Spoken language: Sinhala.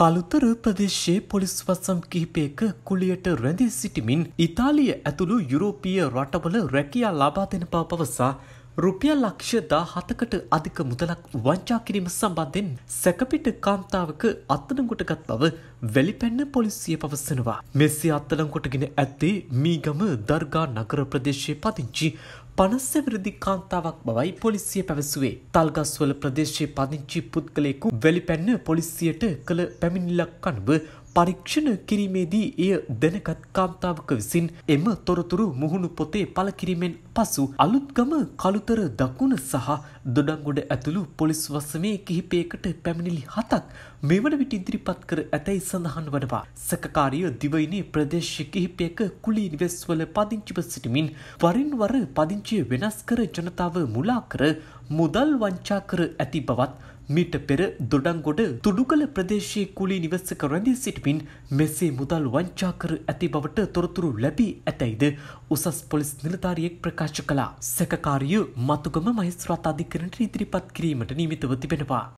කළුතර ප්‍රදේශයේ පොලිස් වසම් කිහිපයක කුලියට රැඳී සිටිමින් ඉතාලිය ඇතුළු යුරෝපීය රටවල රැකියා ලබා දෙන බව පවසා රුපියල් ලක්ෂ දා හතකට අධික මුදලක් වංචා කිරීම සම්බන්ධයෙන් සැකපිට කාන්තාවක අත්තනගොටගත් බව වැලිපැන්න පොලිසිය පවසනවා. මෙසේ අත්තලංකොටගෙන ඇත්තේ මීගම දර්ගා නගර ප්‍රදේශයේ පදිංචි පනස්සවරදි කාන්තාවක් බවයි පොලිසිය පැවසුවේ. තල්ගස්වල ප්‍රදේශයේ පදිංචි පුද්ගලයෙකු වැලිපැන්න පොලිසියට කළ පැමිණිලක් අනුව පරීක්ෂණ කිරීමේදී එය දැනගත් කාන්තාවක විසින් එම තොරතුරු මුහුණු පොතේ පළ කිරීමෙන් පසු අලුත්ගම කළුතර දකුණ සහ දොඩංගොඩ ඇතුළු පොලිස් වසමේ කිහිපයකට පැමිණිලි හතක් මෙවන විට ඉදිරිපත් කර ඇතැයි සඳහන් වනවා. සකකාරිය දිවයිනේ ප්‍රදේශ කිහිපයක කුලී නිවෙස්වල පදිංචිව සිටිමින් වරින් වර පදිංචිය වෙනස් කර ජනතාව මුලා කර මුදල් වංචා කර ඇති බවත් මීට පෙර දොඩංගොඩ තුඩුකල ප්‍රදේශයේ කුලී නිවසක රැඳී සිටිමින් මෙසේ මුදල් වංචා කර ඇති බවට තොරතුරු ලැබී ඇතැයිද උසස් පොලිස් නිලධාරියෙක් ප්‍රකාශ ප්‍රකාශ කළා. සැකකාරිය මතුගම මහිස්ත්‍රාත් අධිකරණයට ඉදිරිපත් කිරීමට නියමිතව තිබෙනවා.